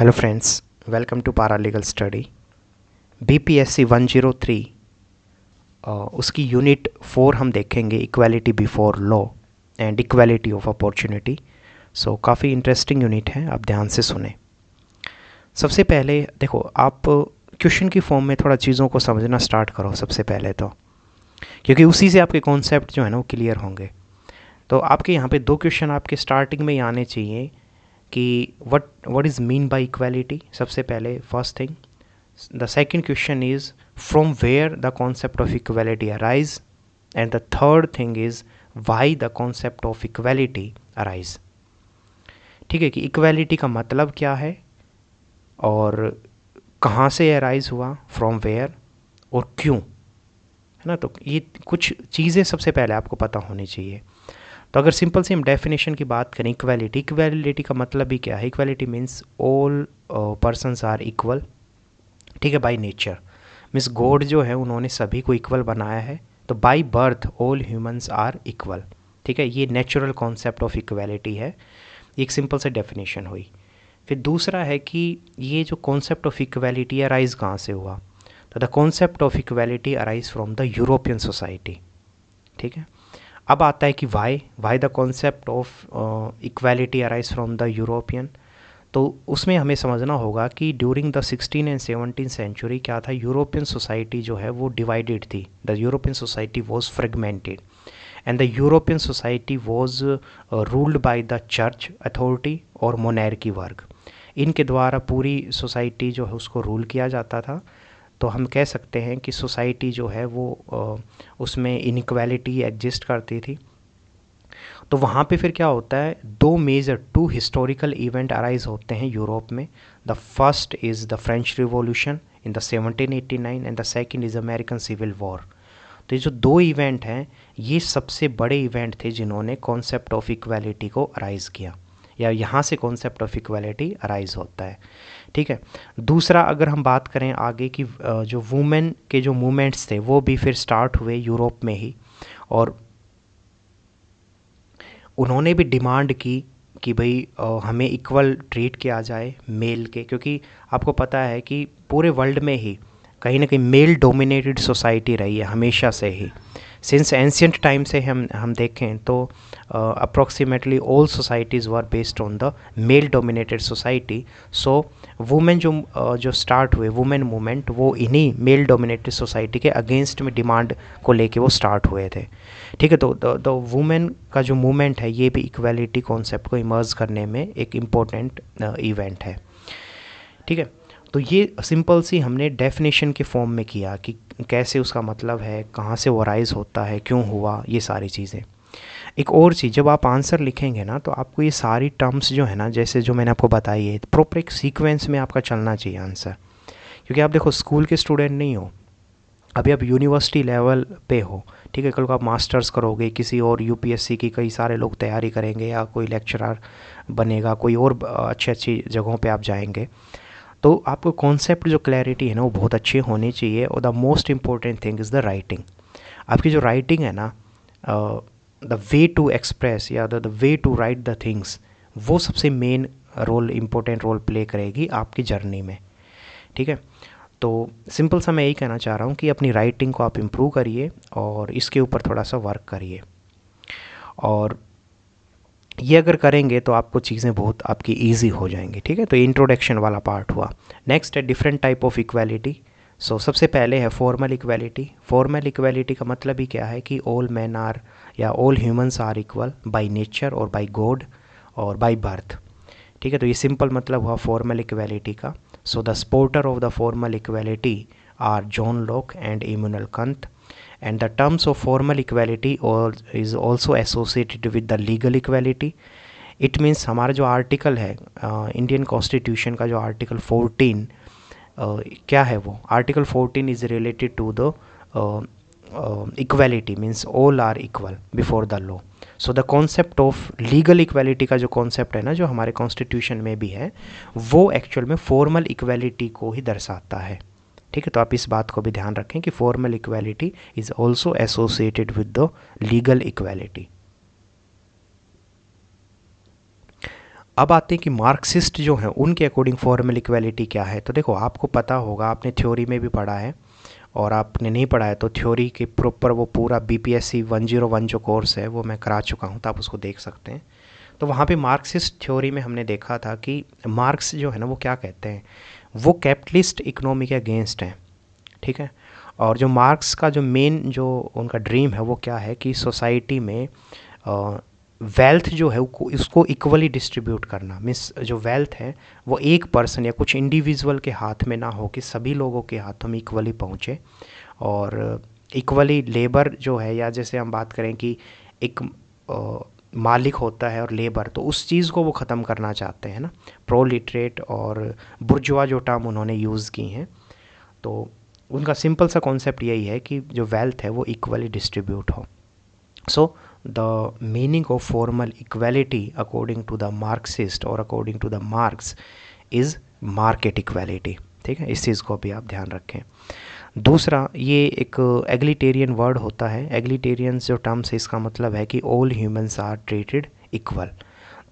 hello Hello study B P S C one 103 three उसकी unit four हम देखेंगे equality before law and equality of opportunity so काफ़ी interesting unit है आप ध्यान से सुने सबसे पहले देखो आप क्वेश्चन की फॉर्म में थोड़ा चीज़ों को समझना स्टार्ट करो सबसे पहले तो क्योंकि उसी से आपके कॉन्सेप्ट जो है ना वो क्लियर होंगे तो आपके यहाँ पे दो क्वेश्चन आपके स्टार्टिंग में ही आने चाहिए कि what what is mean by equality सबसे पहले first thing the second question is from where the concept of equality arise and the third thing is why the concept of equality arise ठीक है कि equality का मतलब क्या है और कहाँ से अराइज हुआ फ्रॉम वेयर और क्यों है ना तो ये कुछ चीज़ें सबसे पहले आपको पता होनी चाहिए तो अगर सिंपल सी हम डेफिनेशन की बात करें इक्वालिटी इक्वालिटी का मतलब ही क्या है equality means all persons are equal ठीक है बाई नेचर मीन्स गॉड जो है उन्होंने सभी को इक्वल बनाया है तो by birth all humans are equal ठीक है ये नेचुरल कॉन्सेप्ट ऑफ इक्वालिटी है एक सिंपल से डेफिनेशन हुई फिर दूसरा है कि ये जो कॉन्सेप्ट ऑफ इक्वालिटी अराइज कहाँ से हुआ तो the concept of equality arise from the European society ठीक है अब आता है कि why why the concept of equality arise from the European तो उसमें हमें समझना होगा कि during the sixteen and seventeen century क्या था यूरोपियन सोसाइटी जो है वो डिवाइडेड थी the European society was fragmented and the European society was ruled by the church authority और मोनैरकी की वर्ग इनके द्वारा पूरी सोसाइटी जो है उसको रूल किया जाता था तो हम कह सकते हैं कि सोसाइटी जो है वो उसमें इनक्वालिटी एग्जिस्ट करती थी तो वहाँ पे फिर क्या होता है दो major two historical event arise होते हैं यूरोप में the first is the French revolution in the 1789 and the second is American civil war तो ये जो दो इवेंट हैं ये सबसे बड़े इवेंट थे जिन्होंने कॉन्सेप्ट ऑफ इक्वालिटी को अराइज़ किया या यहाँ से कॉन्सेप्ट ऑफ इक्वालिटी अराइज़ होता है ठीक है दूसरा अगर हम बात करें आगे की जो वुमेन के जो मूवमेंट्स थे वो भी फिर स्टार्ट हुए यूरोप में ही और उन्होंने भी डिमांड की कि भाई हमें इक्वल ट्रीट किया जाए मेल के क्योंकि आपको पता है कि पूरे वर्ल्ड में ही कहीं ना कहीं मेल डोमिनेटेड सोसाइटी रही है हमेशा से ही सिंस एंशियंट टाइम से हम हम देखें तो approximately all societies were based on the male dominated society so women जो uh, जो स्टार्ट हुए वुमेन मूवमेंट वो इन्हीं मेल डोमिनेटेड सोसाइटी के अगेंस्ट में डिमांड को लेके वो स्टार्ट हुए थे ठीक है तो द तो, वुमेन तो का जो मूवमेंट है ये भी इक्वेलिटी कॉन्सेप्ट को इमर्ज करने में एक इम्पोर्टेंट इवेंट uh, है ठीक है तो ये सिंपल सी हमने डेफिनेशन के फॉर्म में किया कि कैसे उसका मतलब है कहाँ से वो राइज़ होता है क्यों हुआ ये सारी चीज़ें एक और चीज़ जब आप आंसर लिखेंगे ना तो आपको ये सारी टर्म्स जो है ना जैसे जो मैंने आपको बताई है प्रॉपर एक सीक्वेंस में आपका चलना चाहिए आंसर क्योंकि आप देखो स्कूल के स्टूडेंट नहीं हो अभी आप यूनिवर्सिटी लेवल पे हो ठीक है कल को आप मास्टर्स करोगे किसी और यूपीएससी की कई सारे लोग तैयारी करेंगे या कोई लेक्चरर बनेगा कोई और अच्छी अच्छी जगहों पे आप जाएंगे तो आपको कॉन्सेप्ट जो क्लैरिटी है ना वो बहुत अच्छी होनी चाहिए और the most important thing is the writing आपकी जो राइटिंग है ना द वे टू एक्सप्रेस या the way to write the things वो सबसे main role important role play करेगी आपकी जर्नी में ठीक है तो सिंपल सा मैं यही कहना चाह रहा हूँ कि अपनी राइटिंग को आप इम्प्रूव करिए और इसके ऊपर थोड़ा सा वर्क करिए और ये अगर करेंगे तो आपको चीज़ें बहुत आपकी इजी हो जाएंगी ठीक है तो इंट्रोडक्शन वाला पार्ट हुआ नेक्स्ट है different type of equality so सबसे पहले है फॉर्मल इक्वालिटी फॉर्मल इक्वालिटी का मतलब ही क्या है कि ऑल मैन आर या all humans are equal by nature और बाय गॉड और बाय बर्थ ठीक है तो ये सिंपल मतलब हुआ फॉर्मल इक्वालिटी का so the supporter of the formal equality are John Locke and Immanuel Kant and the terms of formal equality और is also associated with the legal equality it means हमारा जो article है Indian constitution का जो article 14 क्या है वो article 14 is related to the equality means all are equal before the law so the concept of legal equality का जो कॉन्सेप्ट है ना जो हमारे कॉन्स्टिट्यूशन में भी है वो एक्चुअल में फॉर्मल इक्वलिटी को ही दर्शाता है ठीक है तो आप इस बात को भी ध्यान रखें कि formal equality is also associated with the legal equality अब आते हैं कि मार्क्सिस्ट जो हैं उनके अकॉर्डिंग फॉर्मल इक्वालिटी क्या है तो देखो आपको पता होगा आपने थ्योरी में भी पढ़ा है और आपने नहीं पढ़ा है तो थ्योरी के प्रॉपर वो पूरा B P S C one zero one जो कोर्स है वो मैं करा चुका हूँ तो आप उसको देख सकते हैं तो वहाँ पे मार्क्सिस्ट थ्योरी में हमने देखा था कि मार्क्स जो है ना वो क्या कहते हैं वो कैपिटलिस्ट इकोनॉमी के अगेंस्ट हैं ठीक है और जो मार्क्स का जो मेन जो उनका ड्रीम है वो क्या है कि सोसाइटी में वेल्थ जो है उसको इक्वली डिस्ट्रीब्यूट करना मीन्स जो वेल्थ है वो एक पर्सन या कुछ इंडिविजुअल के हाथ में ना हो कि सभी लोगों के हाथों में इक्वली पहुँचे और इक्वली लेबर जो है या जैसे हम बात करें कि एक मालिक होता है और लेबर तो उस चीज़ को वो ख़त्म करना चाहते हैं ना प्रोलिटरेट और बुरजुआ जो टर्म उन्होंने यूज़ की हैं तो उनका सिंपल सा कॉन्सेप्ट यही है कि जो वेल्थ है वो इक्वली डिस्ट्रीब्यूट हो so the meaning of formal equality according to the Marxist और according to the Marx is market equality ठीक है इस चीज़ को भी आप ध्यान रखें दूसरा ये एक एग्लीटेरियन वर्ड होता है एग्लीटेरियन जो टर्म्स है इसका मतलब है कि all humans are treated equal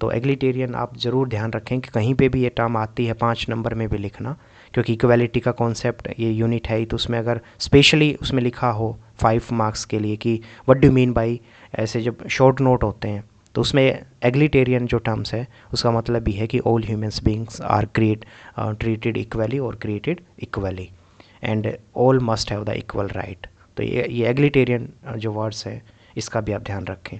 तो एग्लीटेरियन आप ज़रूर ध्यान रखें कि कहीं पे भी ये टर्म आती है पाँच नंबर में भी लिखना क्योंकि इक्वलिटी का कॉन्सेप्ट ये यूनिट है तो उसमें अगर स्पेशली उसमें लिखा हो फाइव मार्क्स के लिए कि वट डू मीन बाई ऐसे जब शॉर्ट नोट होते हैं तो उसमें एग्लीटेरियन जो टर्म्स है उसका मतलब ये है कि all humans beings are create treated equally और created equally and all must have the equal right तो ये ये एग्लिटेरियन जो वर्ड्स है इसका भी आप ध्यान रखें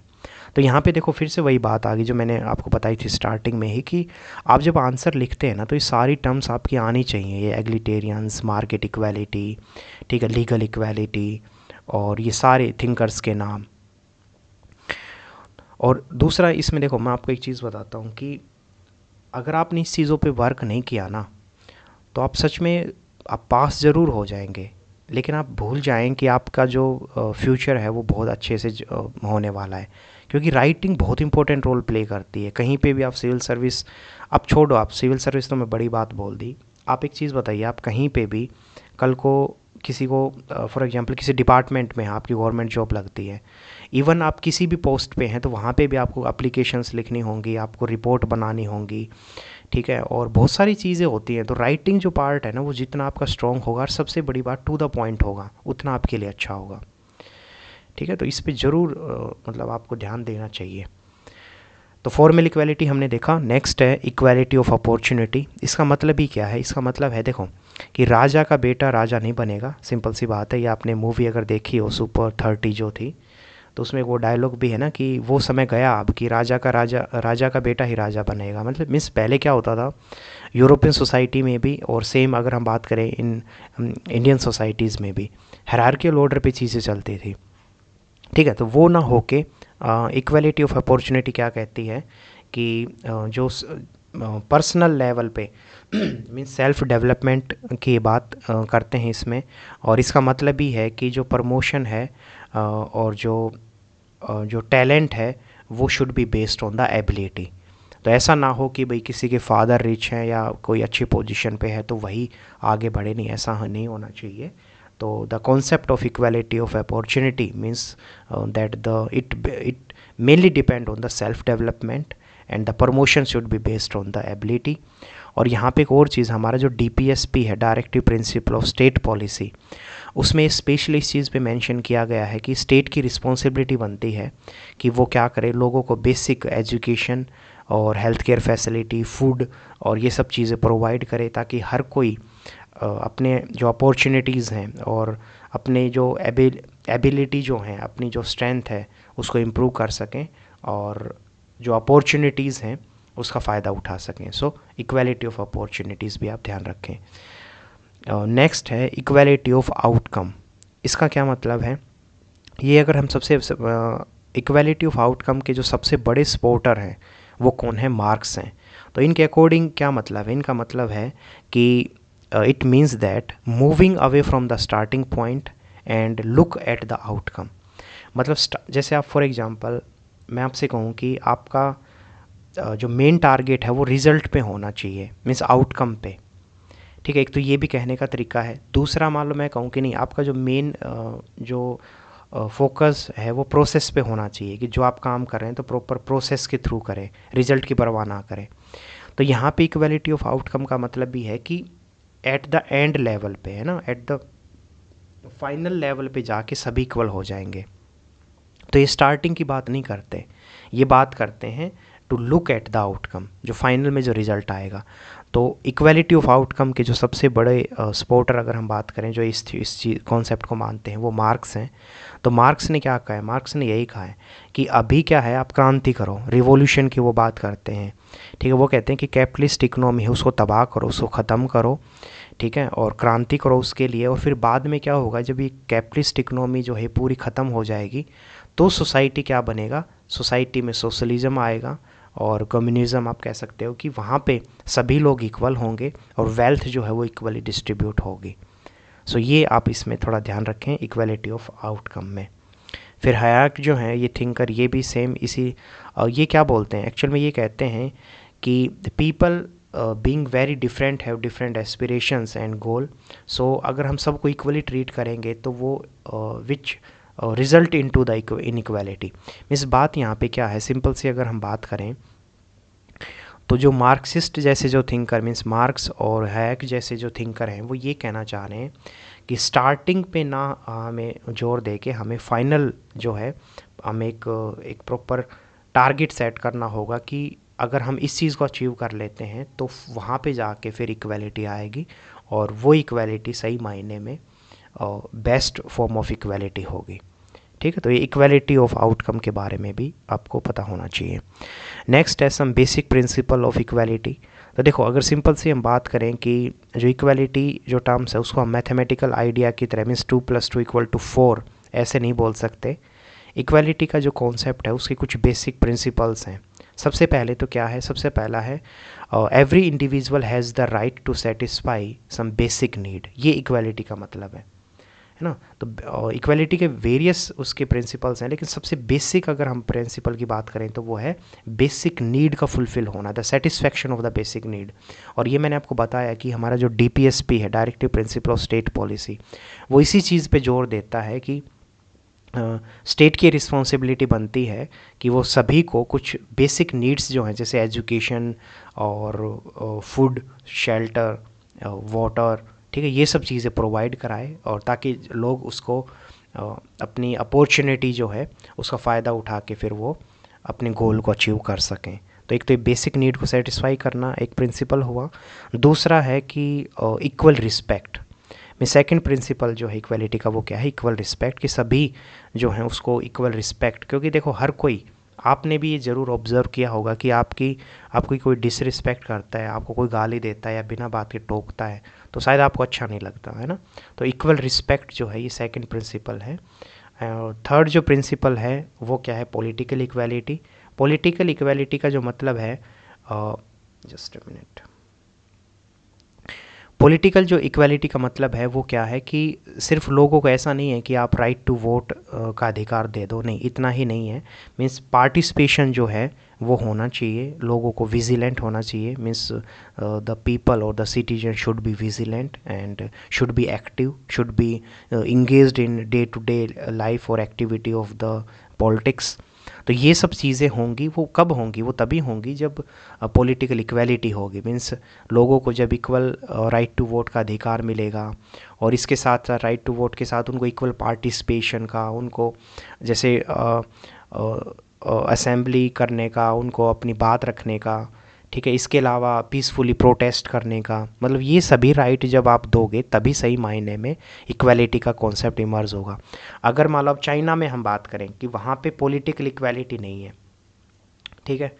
तो यहाँ पे देखो फिर से वही बात आ गई जो मैंने आपको बताई थी स्टार्टिंग में ही कि आप जब आंसर लिखते हैं ना तो ये सारी टर्म्स आपकी आनी चाहिए ये एग्लिटेरियंस मार्केट इक्वालिटी ठीक है लीगल इक्वालिटी और ये सारे थिंकर्स के नाम और दूसरा इसमें देखो मैं आपको एक चीज़ बताता हूँ कि अगर आपने इस चीज़ों पे वर्क नहीं किया ना तो आप सच में आप पास ज़रूर हो जाएंगे लेकिन आप भूल जाएँ कि आपका जो फ्यूचर है वो बहुत अच्छे से होने वाला है क्योंकि राइटिंग बहुत इंपॉर्टेंट रोल प्ले करती है कहीं पे भी आप सिविल सर्विस अब छोड़ो आप सिविल सर्विस तो मैं बड़ी बात बोल दी आप एक चीज़ बताइए आप कहीं पे भी कल को किसी को फॉर एग्जांपल किसी डिपार्टमेंट में आपकी गवर्नमेंट जॉब लगती है इवन आप किसी भी पोस्ट पे हैं तो वहाँ पे भी आपको एप्लीकेशंस लिखनी होंगी आपको रिपोर्ट बनानी होंगी ठीक है और बहुत सारी चीज़ें होती हैं तो राइटिंग जो पार्ट है ना वो जितना आपका स्ट्रॉन्ग होगा और सबसे बड़ी बात टू द पॉइंट होगा उतना आपके लिए अच्छा होगा ठीक है तो इस पर ज़रूर मतलब आपको ध्यान देना चाहिए तो फॉर्मल इक्वालिटी हमने देखा नेक्स्ट है इक्वालिटी ऑफ अपॉर्चुनिटी इसका मतलब ही क्या है इसका मतलब है देखो कि राजा का बेटा राजा नहीं बनेगा सिंपल सी बात है ये आपने मूवी अगर देखी हो सुपर थर्टी जो थी तो उसमें वो डायलॉग भी है ना कि वो समय गया अब कि राजा का राजा राजा का बेटा ही राजा बनेगा मतलब मीन्स पहले क्या होता था यूरोपियन सोसाइटी में भी और सेम अगर हम बात करें इन इंडियन सोसाइटीज़ में भी हरारकियल ऑर्डर पे चीज़ें चलती थी ठीक है तो वो ना होके इक्वलिटी ऑफ अपॉर्चुनिटी क्या कहती है कि uh, जो पर्सनल लेवल uh, पे मीन सेल्फ डेवलपमेंट की बात uh, करते हैं इसमें और इसका मतलब ही है कि जो प्रमोशन है और जो जो टैलेंट है वो should be based on the ability तो ऐसा ना हो कि भाई किसी के फादर रिच हैं या कोई अच्छी पोजीशन पे है तो वही आगे बढ़े नहीं ऐसा नहीं होना चाहिए तो the concept of equality of opportunity means that the it it mainly depend on the self development and the promotion should be based on the ability और यहाँ पे एक और चीज़ हमारा जो डी है directive principle of state policy उसमें specially इस चीज़ पे मेंशन किया गया है कि स्टेट की रिस्पॉन्सिबिलिटी बनती है कि वो क्या करे लोगों को बेसिक एजुकेशन और हेल्थ केयर फैसिलिटी फूड और ये सब चीज़ें प्रोवाइड करे ताकि हर कोई अपने जो अपॉर्चुनिटीज़ हैं और अपने जो एबिलिटी जो हैं अपनी जो स्ट्रेंथ है उसको इम्प्रूव कर सकें और जो अपॉर्चुनिटीज़ हैं उसका फ़ायदा उठा सकें सो इक्वलिटी ऑफ अपॉर्चुनिटीज़ भी आप ध्यान रखें नेक्स्ट uh, है इक्वलिटी ऑफ आउटकम इसका क्या मतलब है ये अगर हम सबसे इक्वलिटी ऑफ आउटकम के जो सबसे बड़े सपोर्टर हैं वो कौन है मार्क्स हैं तो इनके अकॉर्डिंग क्या मतलब है इनका मतलब है कि it means that moving away from the starting point and look at the outcome मतलब जैसे आप फॉर एग्ज़ाम्पल मैं आपसे कहूँ कि आपका जो मेन टारगेट है वो रिज़ल्ट पे होना चाहिए मीन्स आउटकम पे ठीक है एक तो ये भी कहने का तरीका है दूसरा मान लो मैं कहूँ कि नहीं आपका जो मेन जो फोकस है वो प्रोसेस पे होना चाहिए कि जो आप काम कर रहे हैं तो प्रॉपर प्रोसेस के थ्रू करें रिज़ल्ट की परवाह ना करें तो यहाँ पे इक्वलिटी ऑफ आउटकम का मतलब भी है कि एट द एंड लेवल पे है ना एट द फाइनल लेवल पे जाके सभी इक्वल हो जाएंगे तो ये स्टार्टिंग की बात नहीं करते ये बात करते हैं to look at the outcome जो फाइनल में जो रिज़ल्ट आएगा तो इक्वलिटी ऑफ आउटकम के जो सबसे बड़े सपोर्टर अगर हम बात करें जो इस इस चीज़ कॉन्सेप्ट को मानते हैं वो मार्क्स हैं तो मार्क्स ने क्या कहा है मार्क्स ने यही कहा है कि अभी क्या है आप क्रांति करो रिवोल्यूशन की वो बात करते हैं ठीक है वो कहते हैं कि कैपिटलिस्ट इकोनॉमी है उसको तबाह करो उसको ख़त्म करो ठीक है और क्रांति करो उसके लिए और फिर बाद में क्या होगा जब ये कैपिटलिस्ट इकोनॉमी जो है पूरी ख़त्म हो जाएगी तो सोसाइटी क्या बनेगा सोसाइटी में सोशलिज़म आएगा और कम्युनिज़्म आप कह सकते हो कि वहाँ पे सभी लोग इक्वल होंगे और वेल्थ जो है वो इक्वली डिस्ट्रीब्यूट होगी सो so ये आप इसमें थोड़ा ध्यान रखें इक्वलिटी ऑफ आउटकम में फिर हयाक जो हैं ये थिंकर ये भी सेम इसी ये क्या बोलते हैं एक्चुअल में ये कहते हैं कि people being very different have different aspirations and goal so अगर हम सबको इक्वली ट्रीट करेंगे तो वो which uh, result in to the inequality means बात यहाँ पे क्या है सिंपल सी अगर हम बात करें तो जो मार्क्सिस्ट जैसे जो थिंकर मीन्स मार्क्स और हैक जैसे जो थिंकर हैं वो ये कहना चाह रहे हैं कि स्टार्टिंग पे ना हमें जोर दे के हमें फाइनल जो है हमें एक एक प्रॉपर टारगेट सेट करना होगा कि अगर हम इस चीज़ को अचीव कर लेते हैं तो वहाँ पे जाके फिर इक्वालिटी आएगी और वो इक्वालिटी सही मायने में बेस्ट फॉर्म ऑफ इक्वालिटी होगी ठीक है तो ये इक्वालिटी ऑफ आउटकम के बारे में भी आपको पता होना चाहिए नेक्स्ट है some basic principle of equality तो देखो अगर सिंपल से हम बात करें कि जो इक्वालिटी जो टर्म्स है उसको हम मैथमेटिकल आइडिया की तरह means two plus two equal to four ऐसे नहीं बोल सकते इक्वालिटी का जो कॉन्सेप्ट है उसके कुछ बेसिक प्रिंसिपल्स हैं सबसे पहले तो क्या है सबसे पहला है every individual has the right to satisfy some basic need ये इक्वालिटी का मतलब है है ना तो इक्वलिटी के वेरियस उसके प्रिंसिपल्स हैं लेकिन सबसे बेसिक अगर हम प्रिंसिपल की बात करें तो वो है बेसिक नीड का फुलफिल होना the satisfaction of the basic need और ये मैंने आपको बताया कि हमारा जो डी है directive principle of state policy वो इसी चीज़ पर जोर देता है कि स्टेट uh, की रिस्पॉन्सिबिलिटी बनती है कि वो सभी को कुछ बेसिक नीड्स जो हैं जैसे एजुकेशन और फूड शेल्टर वाटर ठीक है ये सब चीज़ें प्रोवाइड कराए और ताकि लोग उसको अपनी अपॉर्चुनिटी जो है उसका फ़ायदा उठा के फिर वो अपने गोल को अचीव कर सकें तो एक तो ये बेसिक नीड को सेटिस्फाई करना एक प्रिंसिपल हुआ दूसरा है कि इक्वल रिस्पेक्ट में सेकंड प्रिंसिपल जो है इक्वलिटी का वो क्या है इक्वल रिस्पेक्ट कि सभी जो हैं उसको इक्वल रिस्पेक्ट क्योंकि देखो हर कोई आपने भी ये ज़रूर ऑब्ज़र्व किया होगा कि आपकी आपकी कोई डिसरिस्पेक्ट करता है आपको कोई गाली देता है या बिना बात के टोकता है तो शायद आपको अच्छा नहीं लगता है ना तो इक्वल रिस्पेक्ट जो है ये सेकंड प्रिंसिपल है और थर्ड जो प्रिंसिपल है वो क्या है पॉलिटिकल इक्वालिटी पॉलिटिकल इक्वालिटी का जो मतलब है जस्ट अ मिनट पॉलिटिकल जो इक्वलिटी का मतलब है वो क्या है कि सिर्फ लोगों को ऐसा नहीं है कि आप राइट टू वोट का अधिकार दे दो नहीं इतना ही नहीं है मीन्स पार्टिसिपेशन जो है वो होना चाहिए लोगों को विजिलेंट होना चाहिए मीन्स द पीपल और the citizen should be vigilant and should be active should be engage in day to day life और एक्टिविटी ऑफ द पॉलिटिक्स तो ये सब चीज़ें होंगी वो कब होंगी वो तभी होंगी जब पॉलिटिकल इक्वलिटी होगी मीन्स लोगों को जब इक्वल राइट टू वोट का अधिकार मिलेगा और इसके साथ राइट टू वोट के साथ उनको इक्वल पार्टिसिपेशन का उनको जैसे असेंबली करने का उनको अपनी बात रखने का ठीक है इसके अलावा पीसफुली प्रोटेस्ट करने का मतलब ये सभी राइट जब आप दोगे तभी सही मायने में इक्वालिटी का कॉन्सेप्ट इमर्ज होगा अगर मान लो चाइना में हम बात करें कि वहाँ पे पॉलिटिकल इक्वालिटी नहीं है ठीक है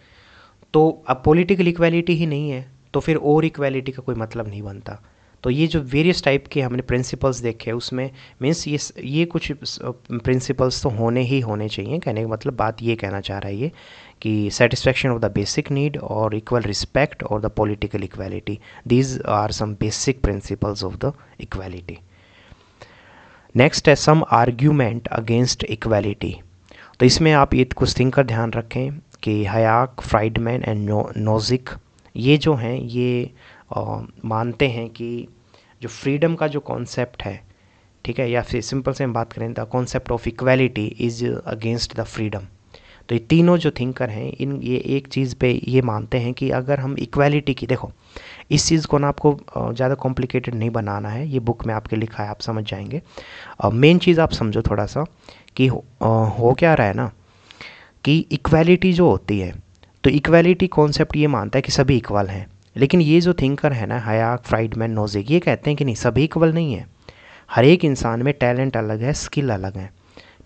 तो अब पॉलिटिकल इक्वालिटी ही नहीं है तो फिर और इक्वालिटी का कोई मतलब नहीं बनता तो ये जो वेरियस टाइप के हमने प्रिंसिपल्स देखे उसमें मीन्स ये ये कुछ प्रिंसिपल्स तो होने ही होने चाहिए कहने का मतलब बात ये कहना चाह रहा है ये कि satisfaction of the basic need और इक्वल रिस्पेक्ट और the political equality these are some basic principles of the equality next है सम आर्ग्यूमेंट अगेंस्ट इक्वालिटी तो इसमें आप ये कुछ थिंग का ध्यान रखें कि हयाक फ्राइडमैन एंड नोजिक ये जो हैं ये आ, मानते हैं कि जो फ्रीडम का जो कॉन्सेप्ट है ठीक है या फिर सिंपल से हम बात करें the concept of equality is against the freedom तो ये तीनों जो थिंकर हैं इन ये एक चीज़ पे ये मानते हैं कि अगर हम इक्वालिटी की देखो इस चीज़ को ना आपको ज़्यादा कॉम्प्लिकेटेड नहीं बनाना है ये बुक में आपके लिखा है आप समझ जाएंगे मेन चीज़ आप समझो थोड़ा सा कि हो, हो क्या रहा है ना कि इक्वालिटी जो होती है तो इक्वालिटी कॉन्सेप्ट ये मानता है कि सभी इक्वल हैं लेकिन ये जो थिंकर है ना हयाक फ्राइडमैन नोजिक ये कहते हैं कि नहीं सभी इक्वल नहीं है हर एक इंसान में टैलेंट अलग है स्किल अलग है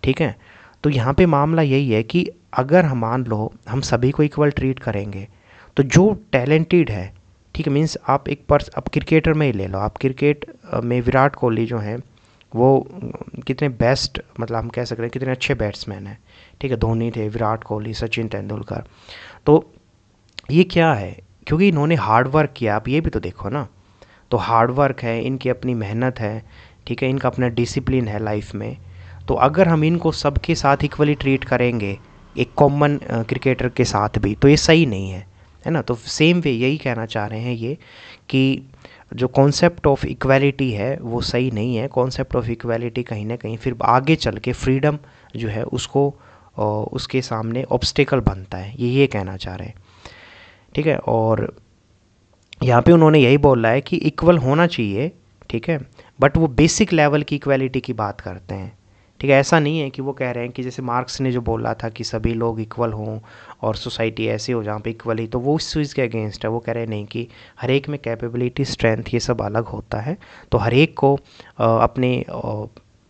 ठीक है तो यहाँ पे मामला यही है कि अगर हम मान लो हम सभी को इक्वल ट्रीट करेंगे तो जो टैलेंटेड है ठीक है मीन्स आप एक पर्स आप क्रिकेटर में ही ले लो आप क्रिकेट में विराट कोहली जो हैं वो कितने बेस्ट मतलब हम कह सकते हैं कितने अच्छे बैट्समैन हैं ठीक है धोनी थे विराट कोहली सचिन तेंदुलकर तो ये क्या है क्योंकि इन्होंने हार्डवर्क किया आप ये भी तो देखो ना तो हार्डवर्क है इनकी अपनी मेहनत है ठीक है इनका अपना डिसिप्लिन है लाइफ में तो अगर हम इनको सबके साथ इक्वली ट्रीट करेंगे एक कॉमन क्रिकेटर के साथ भी तो ये सही नहीं है है ना तो सेम वे यही कहना चाह रहे हैं ये कि जो कॉन्सेप्ट ऑफ इक्वलिटी है वो सही नहीं है कॉन्सेप्ट ऑफ इक्वलिटी कहीं ना कहीं फिर आगे चल के फ्रीडम जो है उसको उसके सामने ऑब्स्टिकल बनता है ये ये कहना चाह रहे हैं ठीक है और यहाँ पे उन्होंने यही बोला है कि इक्वल होना चाहिए ठीक है बट वो बेसिक लेवल की इक्वलिटी की बात करते हैं ठीक है ऐसा नहीं है कि वो कह रहे हैं कि जैसे मार्क्स ने जो बोला था कि सभी लोग इक्वल हों और सोसाइटी ऐसी हो जहाँ पे इक्वल ही तो वो इस चीज़ के अगेंस्ट है वो कह रहे हैं नहीं कि हर एक में कैपेबिलिटी स्ट्रेंथ ये सब अलग होता है तो हर एक को अपने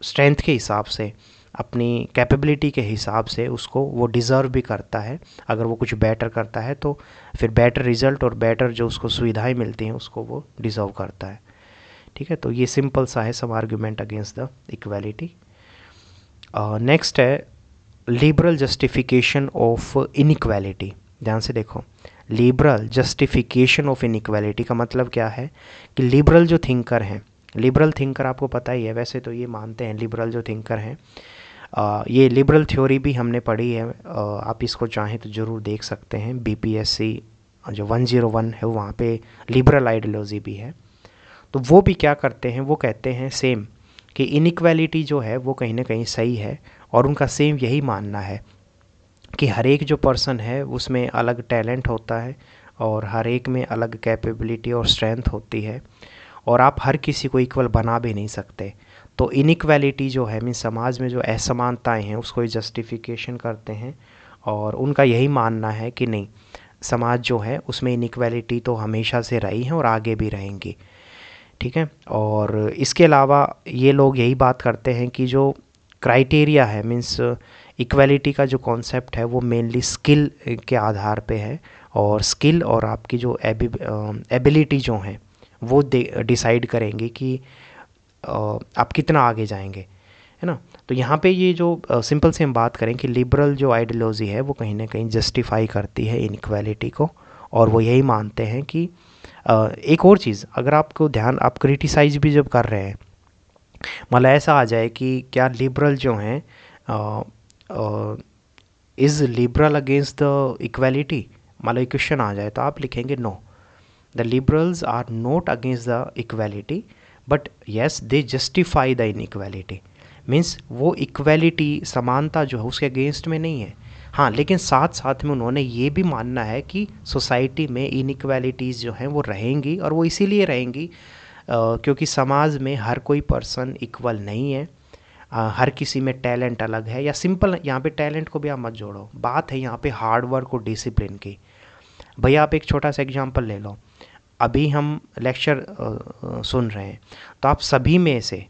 स्ट्रेंथ के हिसाब से अपनी कैपेबिलिटी के हिसाब से उसको वो डिज़र्व भी करता है अगर वो कुछ बेटर करता है तो फिर बेटर रिजल्ट और बेटर जो उसको सुविधाएं मिलती हैं उसको वो डिज़र्व करता है ठीक है तो ये सिंपल सा है सब argument against the equality next uh, है लिबरल जस्टिफिकेशन ऑफ इनक्वालिटी ध्यान से देखो लिबरल जस्टिफिकेशन ऑफ इनक्वालिटी का मतलब क्या है कि लिबरल जो थिंकर हैं लिबरल थिंकर आपको पता ही है वैसे तो ये मानते हैं लिबरल जो थिंकर हैं uh, ये लिबरल थ्योरी भी हमने पढ़ी है आ, uh, आप इसको चाहें तो ज़रूर देख सकते हैं बीपीएससी जो 101 है वहाँ पे लिबरल आइडियोलॉजी भी है तो वो भी क्या करते हैं वो कहते हैं सेम कि इनक्वालिटी जो है वो कहीं ना कहीं सही है और उनका सेम यही मानना है कि हर एक जो पर्सन है उसमें अलग टैलेंट होता है और हर एक में अलग कैपेबिलिटी और स्ट्रेंथ होती है और आप हर किसी को इक्वल बना भी नहीं सकते तो इनक्वालिटी जो है मीन समाज में जो असमानताएं हैं उसको जस्टिफिकेशन करते हैं और उनका यही मानना है कि नहीं समाज जो है उसमें इनक्वालिटी तो हमेशा से रही है और आगे भी रहेंगी ठीक है और इसके अलावा ये लोग यही बात करते हैं कि जो क्राइटेरिया है मीन्स इक्वलिटी का जो कॉन्सेप्ट है वो मेनली स्किल के आधार पे है और स्किल और आपकी जो एबिलिटी जो हैं वो डिसाइड करेंगे कि आप कितना आगे जाएंगे है ना तो यहाँ पे ये जो सिंपल से हम बात करें कि लिबरल जो आइडियोलॉजी है वो कहीं ना कहीं जस्टिफाई करती है इनक्वालिटी को और वो यही मानते हैं कि एक और चीज़ अगर आपको ध्यान आप क्रिटिसाइज भी जब कर रहे हैं मतलब ऐसा आ जाए कि क्या लिबरल जो हैं is liberal against the equality मतलब एक क्वेश्चन आ जाए तो आप लिखेंगे no the liberals are not against the equality but yes they justify the equality means वो इक्वेलिटी समानता जो है उसके अगेंस्ट में नहीं है हाँ लेकिन साथ साथ में उन्होंने ये भी मानना है कि सोसाइटी में इनइक्वालिटीज़ जो हैं वो रहेंगी और वो इसीलिए रहेंगी क्योंकि समाज में हर कोई पर्सन इक्वल नहीं है हर किसी में टैलेंट अलग है या सिंपल यहाँ पे टैलेंट को भी आप मत जोड़ो बात है यहाँ पे हार्ड वर्क और डिसिप्लिन की भैया आप एक छोटा सा एग्जांपल ले लो अभी हम लेक्चर सुन रहे हैं तो आप सभी में से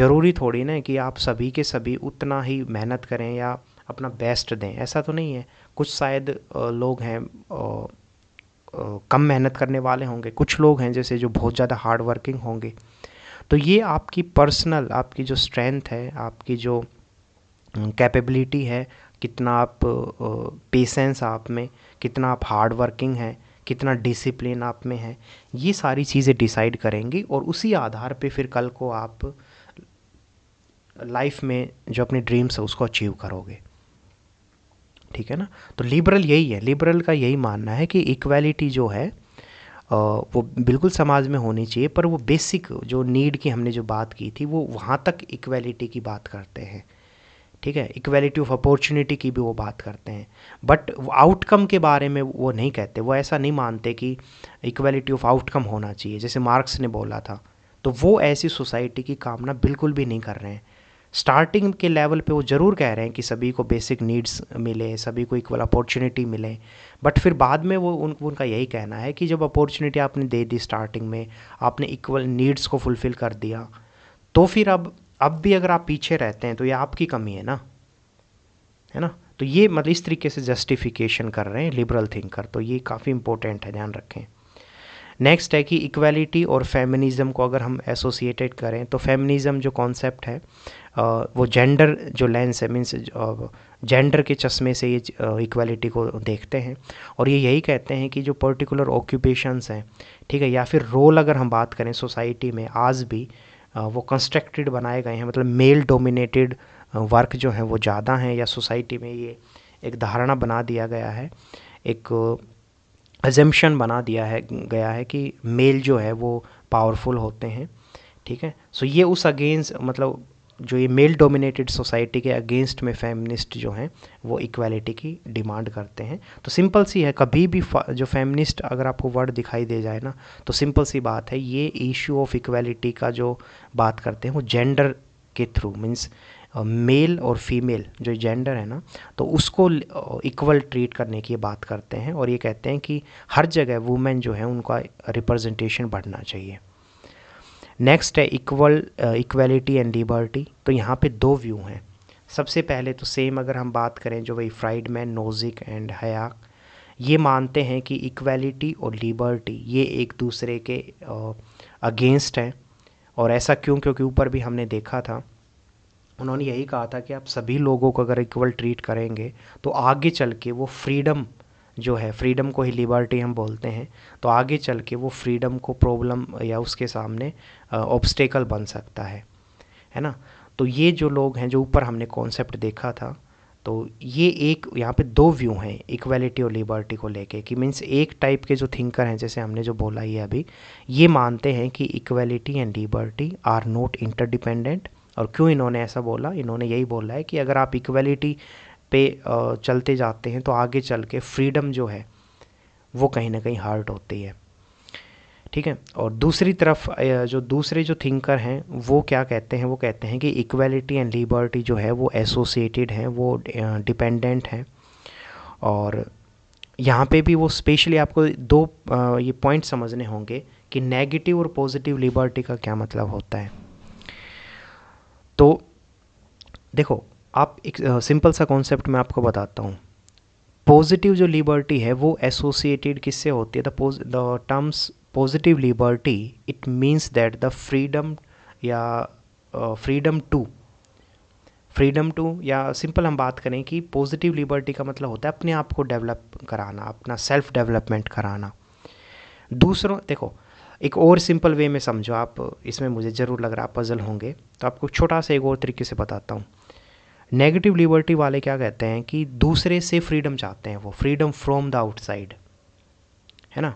ज़रूरी थोड़ी ना कि आप सभी के सभी उतना ही मेहनत करें या अपना बेस्ट दें ऐसा तो नहीं है कुछ शायद लोग हैं कम मेहनत करने वाले होंगे कुछ लोग हैं जैसे जो बहुत ज़्यादा हार्ड वर्किंग होंगे तो ये आपकी पर्सनल आपकी जो स्ट्रेंथ है आपकी जो कैपेबिलिटी है कितना आप पेशेंस आप में कितना आप हार्ड वर्किंग हैं कितना डिसिप्लिन आप में है ये सारी चीज़ें डिसाइड करेंगी और उसी आधार पे फिर कल को आप लाइफ में जो अपने ड्रीम्स है उसको अचीव करोगे ठीक है ना तो लिबरल यही है लिबरल का यही मानना है कि इक्वालिटी जो है वो बिल्कुल समाज में होनी चाहिए पर वो बेसिक जो नीड की हमने जो बात की थी वो वहाँ तक इक्वालिटी की बात करते हैं ठीक है इक्वालिटी ऑफ अपॉर्चुनिटी की भी वो बात करते हैं बट आउटकम के बारे में वो नहीं कहते वो ऐसा नहीं मानते कि इक्वालिटी ऑफ आउटकम होना चाहिए जैसे मार्क्स ने बोला था तो वो ऐसी सोसाइटी की कामना बिल्कुल भी नहीं कर रहे हैं स्टार्टिंग के लेवल पे वो ज़रूर कह रहे हैं कि सभी को बेसिक नीड्स मिले सभी को इक्वल अपॉर्चुनिटी मिले बट फिर बाद में वो उन उनका यही कहना है कि जब अपॉर्चुनिटी आपने दे दी स्टार्टिंग में आपने इक्वल नीड्स को फुलफ़िल कर दिया तो फिर अब अब भी अगर आप पीछे रहते हैं तो ये आपकी कमी है ना है ना तो ये मतलब इस तरीके से जस्टिफिकेशन कर रहे हैं लिबरल थिंकर तो ये काफ़ी इंपॉर्टेंट है ध्यान रखें नेक्स्ट है कि इक्वलिटी और फेमिनिज़म को अगर हम एसोसिएटेड करें तो फेमिनिज़म जो कॉन्सेप्ट है वो जेंडर जो लेंस है मीन्स जेंडर के चश्मे से ये इक्वलिटी को देखते हैं और ये यही कहते हैं कि जो पर्टिकुलर ऑक्यूपेशंस हैं ठीक है या फिर रोल अगर हम बात करें सोसाइटी में आज भी वो कंस्ट्रक्टेड बनाए गए हैं मतलब मेल डोमिनेटेड वर्क जो हैं वो ज़्यादा हैं या सोसाइटी में ये एक धारणा बना दिया गया है एक एजम्पन बना दिया है गया है कि मेल जो है वो पावरफुल होते हैं ठीक है सो ये उस अगेंस्ट मतलब जो ये मेल डोमिनेटेड सोसाइटी के अगेंस्ट में फेमिनिस्ट जो हैं वो इक्वालिटी की डिमांड करते हैं तो सिंपल सी है कभी भी जो फेमिनिस्ट अगर आपको वर्ड दिखाई दे जाए ना तो सिंपल सी बात है ये इशू ऑफ इक्वालिटी का जो बात करते हैं वो जेंडर के थ्रू मीन्स मेल और फीमेल जो जेंडर है ना तो उसको इक्वल ट्रीट करने की बात करते हैं और ये कहते हैं कि हर जगह वुमेन जो है उनका रिप्रेजेंटेशन बढ़ना चाहिए नेक्स्ट है इक्वल इक्वलिटी एंड लिबर्टी तो यहाँ पे दो व्यू हैं सबसे पहले तो सेम अगर हम बात करें जो वही Friedman Nozick and Hayek ये मानते हैं कि इक्वलिटी और लिबर्टी ये एक दूसरे के अगेंस्ट हैं और ऐसा क्यों क्योंकि ऊपर भी हमने देखा था उन्होंने यही कहा था कि आप सभी लोगों को अगर इक्वल ट्रीट करेंगे तो आगे चल के वो फ्रीडम जो है फ्रीडम को ही लिबर्टी हम बोलते हैं तो आगे चल के वो फ्रीडम को प्रॉब्लम या उसके सामने ऑब्स्टेकल बन सकता है है ना तो ये जो लोग हैं जो ऊपर हमने कॉन्सेप्ट देखा था तो ये एक यहाँ पे दो व्यू हैं इक्वलिटी और लिबर्टी को लेके कि मीन्स एक टाइप के जो थिंकर हैं जैसे हमने जो बोला ये अभी ये मानते हैं कि equality and liberty are not interdependent और क्यों इन्होंने ऐसा बोला इन्होंने यही बोला है कि अगर आप इक्वलिटी पे चलते जाते हैं तो आगे चल के फ्रीडम जो है वो कहीं ना कहीं हार्ट होती है ठीक है और दूसरी तरफ जो दूसरे जो थिंकर हैं वो क्या कहते हैं वो कहते हैं कि इक्वलिटी एंड लिबर्टी जो है वो एसोसिएटेड हैं वो डिपेंडेंट हैं और यहाँ पे भी वो स्पेशली आपको दो ये पॉइंट समझने होंगे कि नेगेटिव और पॉजिटिव लिबर्टी का क्या मतलब होता है तो देखो आप एक सिंपल सा कॉन्सेप्ट मैं आपको बताता हूँ पॉजिटिव जो लिबर्टी है वो एसोसिएटेड किससे होती है the terms positive liberty it means that the freedom या फ्रीडम टू फ्रीडम टू या सिंपल हम बात करें कि पॉजिटिव लिबर्टी का मतलब होता है अपने आप को डेवलप कराना अपना सेल्फ डेवलपमेंट कराना दूसरों देखो एक और सिंपल वे में समझो आप इसमें मुझे ज़रूर लग रहा आप पज़ल होंगे तो आपको छोटा सा एक और तरीके से बताता हूँ नेगेटिव लिबर्टी वाले क्या कहते हैं कि दूसरे से फ्रीडम चाहते हैं वो फ्रीडम फ्रॉम द आउटसाइड है ना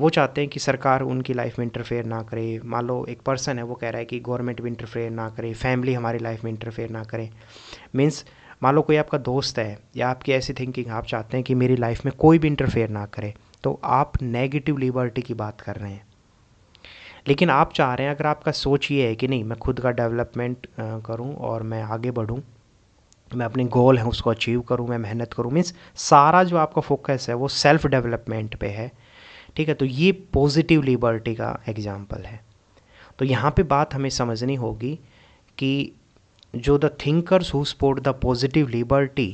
वो चाहते हैं कि सरकार उनकी लाइफ में इंटरफेयर ना करे मान लो एक पर्सन है वो कह रहा है कि गवर्नमेंट भी इंटरफेयर ना करे फैमिली हमारी लाइफ में इंटरफेयर ना करे मीन्स मान लो कोई आपका दोस्त है या आपकी ऐसी थिंकिंग आप चाहते हैं कि मेरी लाइफ में कोई भी इंटरफेयर ना करे तो आप नेगेटिव लिबर्टी की बात कर रहे हैं लेकिन आप चाह रहे हैं अगर आपका सोच ये है कि नहीं मैं खुद का डेवलपमेंट करूँ और मैं आगे बढ़ूँ मैं अपने गोल हैं उसको अचीव करूँ मैं मेहनत करूँ मीन्स सारा जो आपका फोकस है वो सेल्फ डेवलपमेंट पे है ठीक है तो ये पॉजिटिव लिबर्टी का एग्जाम्पल है तो यहाँ पे बात हमें समझनी होगी कि जो the thinkers who support the positive liberty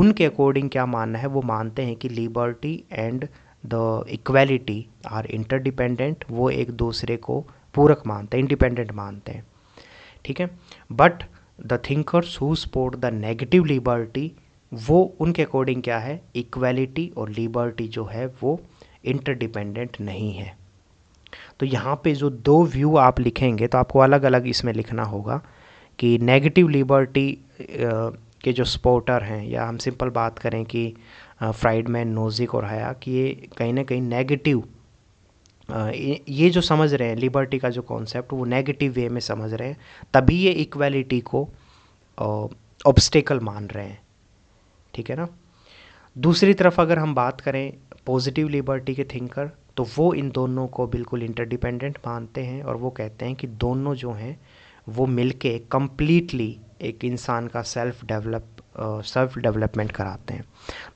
उनके अकॉर्डिंग क्या मानना है वो मानते हैं कि liberty and the equality are interdependent वो एक दूसरे को पूरक मानते हैं इंडिपेंडेंट मानते हैं ठीक है but the thinkers who support the negative liberty वो उनके अकॉर्डिंग क्या है इक्वेलिटी और लिबर्टी जो है वो इंटरडिपेंडेंट नहीं है तो यहाँ पे जो दो व्यू आप लिखेंगे तो आपको अलग अलग इसमें लिखना होगा कि नेगेटिव लिबर्टी के जो सपोर्टर हैं या हम सिंपल बात करें कि फ्राइड मैन नोजिक और हया कि ये कहीं ना कहीं नेगेटिव ये जो समझ रहे हैं लिबर्टी का जो कॉन्सेप्ट वो नेगेटिव वे में समझ रहे हैं तभी ये इक्वेलिटी को ऑब्स्टेकल मान रहे हैं ठीक है ना दूसरी तरफ अगर हम बात करें पॉजिटिव लिबर्टी के थिंकर तो वो इन दोनों को बिल्कुल इंटरडिपेंडेंट मानते हैं और वो कहते हैं कि दोनों जो हैं वो मिलके कम्प्लीटली एक इंसान का सेल्फ डेवलप सेल्फ डेवलपमेंट कराते हैं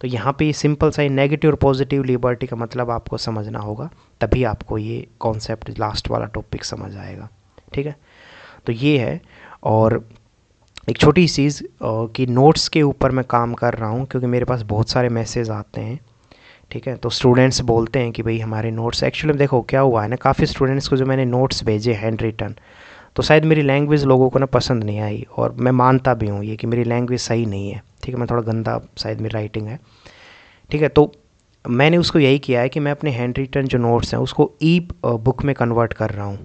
तो यहाँ पे सिंपल सा ही नेगेटिव और पॉजिटिव लिबर्टी का मतलब आपको समझना होगा तभी आपको ये कॉन्सेप्ट लास्ट वाला टॉपिक समझ आएगा ठीक है तो ये है और एक छोटी चीज़ कि नोट्स के ऊपर मैं काम कर रहा हूँ क्योंकि मेरे पास बहुत सारे मैसेज आते हैं ठीक है तो स्टूडेंट्स बोलते हैं कि भाई हमारे नोट्स एक्चुअली देखो क्या हुआ है ना काफ़ी स्टूडेंट्स को जो मैंने नोट्स भेजे हैंड रिटर्न तो शायद मेरी लैंग्वेज लोगों को ना पसंद नहीं आई और मैं मानता भी हूँ ये कि मेरी लैंग्वेज सही नहीं है ठीक है मैं थोड़ा गंदा शायद मेरी राइटिंग है ठीक है तो मैंने उसको यही किया है कि मैं अपने हैंड रिटर्न जो नोट्स हैं उसको ई e, बुक में कन्वर्ट कर रहा हूँ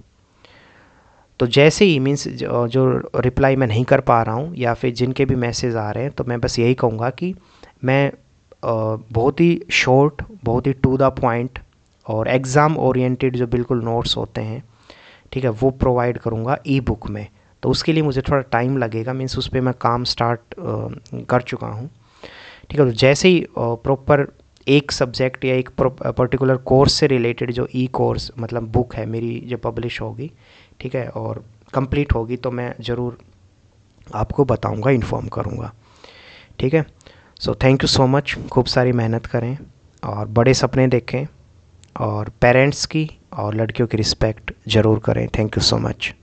तो जैसे ही मीन्स जो रिप्लाई मैं नहीं कर पा रहा हूँ या फिर जिनके भी मैसेज आ रहे हैं तो मैं बस यही कहूँगा कि मैं बहुत ही शॉर्ट बहुत ही टू द पॉइंट और एग्ज़ाम ओरिएंटेड जो बिल्कुल नोट्स होते हैं ठीक है वो प्रोवाइड करूँगा ई बुक में तो उसके लिए मुझे थोड़ा टाइम लगेगा मीन्स उस पर मैं काम स्टार्ट कर चुका हूँ ठीक है तो जैसे ही प्रॉपर एक सब्जेक्ट या एक पर्टिकुलर कोर्स से रिलेटेड जो ई कोर्स मतलब बुक है मेरी जो पब्लिश होगी ठीक है और कंप्लीट होगी तो मैं ज़रूर आपको बताऊंगा इन्फॉर्म करूंगा ठीक है so thank you so much खूब सारी मेहनत करें और बड़े सपने देखें और पेरेंट्स की और लड़कियों की रिस्पेक्ट ज़रूर करें थैंक यू सो मच